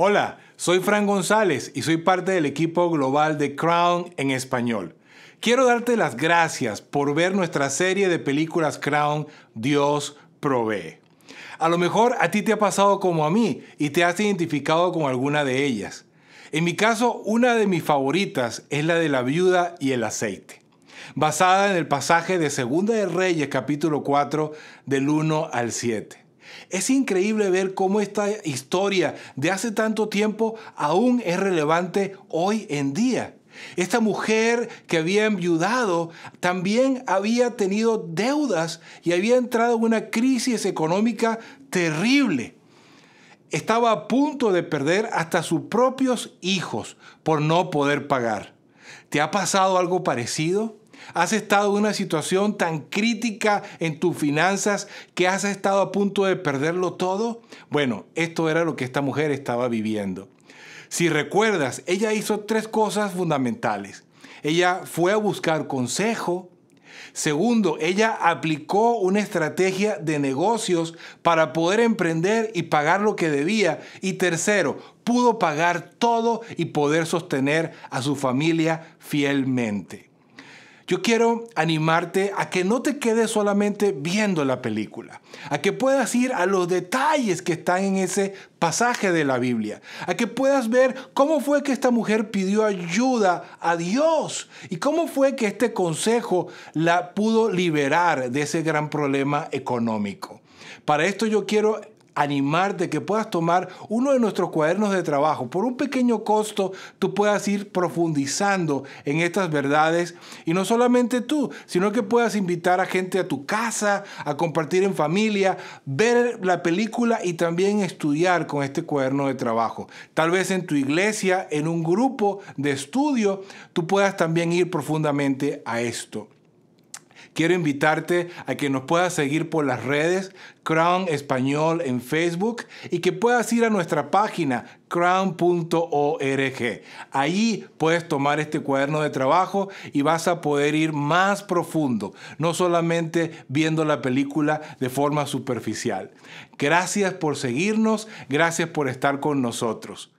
Hola, soy Fran González y soy parte del equipo global de Crown en español. Quiero darte las gracias por ver nuestra serie de películas Crown Dios provee. A lo mejor a ti te ha pasado como a mí y te has identificado con alguna de ellas. En mi caso, una de mis favoritas es la de la viuda y el aceite, basada en el pasaje de Segunda de Reyes capítulo 4 del 1 al 7. Es increíble ver cómo esta historia de hace tanto tiempo aún es relevante hoy en día. Esta mujer que había enviudado también había tenido deudas y había entrado en una crisis económica terrible. Estaba a punto de perder hasta sus propios hijos por no poder pagar. ¿Te ha pasado algo parecido? Has estado en una situación tan crítica en tus finanzas que has estado a punto de perderlo todo. Bueno, esto era lo que esta mujer estaba viviendo. Si recuerdas, ella hizo tres cosas fundamentales. Ella fue a buscar consejo. Segundo, ella aplicó una estrategia de negocios para poder emprender y pagar lo que debía. Y tercero, pudo pagar todo y poder sostener a su familia fielmente. Yo quiero animarte a que no te quedes solamente viendo la película, a que puedas ir a los detalles que están en ese pasaje de la Biblia, a que puedas ver cómo fue que esta mujer pidió ayuda a Dios y cómo fue que este consejo la pudo liberar de ese gran problema económico. Para esto yo quiero animarte que puedas tomar uno de nuestros cuadernos de trabajo. Por un pequeño costo, tú puedas ir profundizando en estas verdades y no solamente tú, sino que puedas invitar a gente a tu casa, a compartir en familia, ver la película y también estudiar con este cuaderno de trabajo. Tal vez en tu iglesia, en un grupo de estudio, tú puedas también ir profundamente a esto. Quiero invitarte a que nos puedas seguir por las redes Crown Español en Facebook y que puedas ir a nuestra página crown.org. Allí puedes tomar este cuaderno de trabajo y vas a poder ir más profundo, no solamente viendo la película de forma superficial. Gracias por seguirnos, gracias por estar con nosotros.